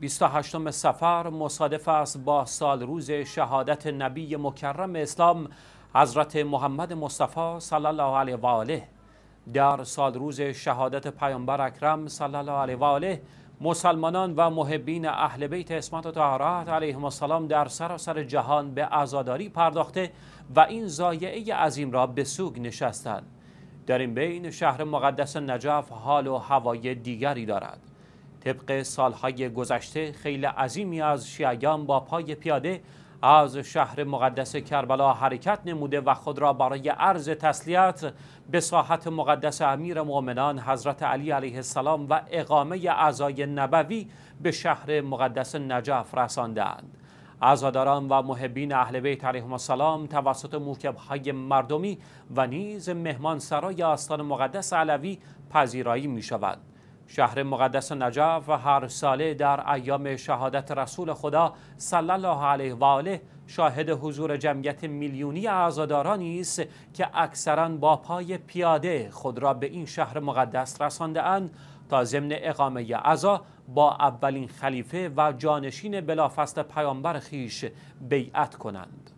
28 سفر مصادف است با سال روز شهادت نبی مکرم اسلام حضرت محمد مصطفی صلی الله علیه و آله در سال روز شهادت پیامبر اکرم صلی الله علیه و آله مسلمانان و محبین اهل بیت اسمت و طهارت علیهم السلام در سراسر جهان به عزاداری پرداخته و این زایعه عظیم را به سوگ نشستند در این بین شهر مقدس نجف حال و هوای دیگری دارد طبق سالهای گذشته خیلی عظیمی از شیعیان با پای پیاده از شهر مقدس کربلا حرکت نموده و خود را برای عرض تسلیت به ساحت مقدس امیر مؤمنان حضرت علی علیه السلام و اقامه اعضای نبوی به شهر مقدس نجف رساندند عزاداران و محبین اهل بیت علیهم السلام توسط موکب مردمی و نیز مهمان سرای آستان مقدس علوی پذیرایی می شود. شهر مقدس نجف و هر ساله در ایام شهادت رسول خدا صلی الله علیه و آله شاهد حضور جمعیت میلیونی اعزادارانی است که اکثرا با پای پیاده خود را به این شهر مقدس اند تا ضمن اقامه عزا با اولین خلیفه و جانشین بلافصل پیامبر خیش بیعت کنند